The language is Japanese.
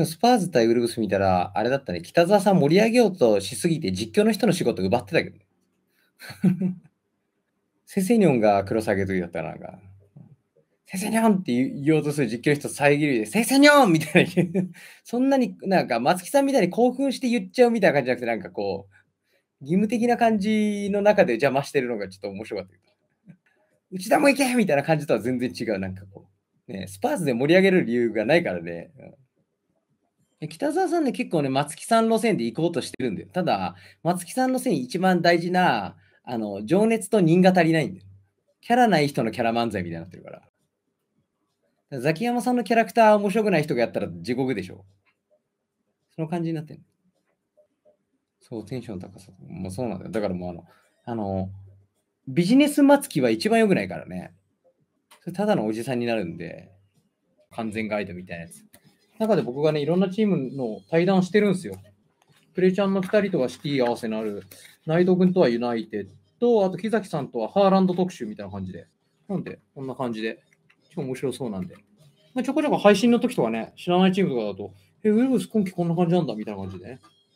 でもスパーズ対ウルブス見たら、あれだったね、北沢さん盛り上げようとしすぎて、実況の人の仕事奪ってたけどね。セセニョンが黒下げ時だったらなんか、セセニョンって言おうとする実況の人遮りで、セセニョンみたいな、そんなになんか松木さんみたいに興奮して言っちゃうみたいな感じじゃなくて、なんかこう、義務的な感じの中で邪魔してるのがちょっと面白かったけど、内田も行けみたいな感じとは全然違う、なんかこう、ね、スパーズで盛り上げる理由がないからね。うん北沢さんね、結構ね、松木さん路線で行こうとしてるんだよ。ただ、松木さん路線一番大事な、あの、情熱と人が足りないんだよ。キャラない人のキャラ漫才みたいになってるから。ザキヤマさんのキャラクター面白くない人がやったら地獄でしょ。その感じになってる。そう、テンション高さもそうなんだよ。だからもうあの、あの、ビジネス松木は一番良くないからね。それただのおじさんになるんで、完全ガイドみたいなやつ。中で僕がね、いろんなチームの対談してるんですよ。プレちゃんの2人とはシティ合わせのある、内藤君とはユナイテッド、あと木崎さんとはハーランド特集みたいな感じで。なんで、こんな感じで。超面白そうなんで。まあ、ちょこちょこ配信の時とかね、知らないチームとかだと、え、ウェルブス今季こんな感じなんだみたいな感じでね。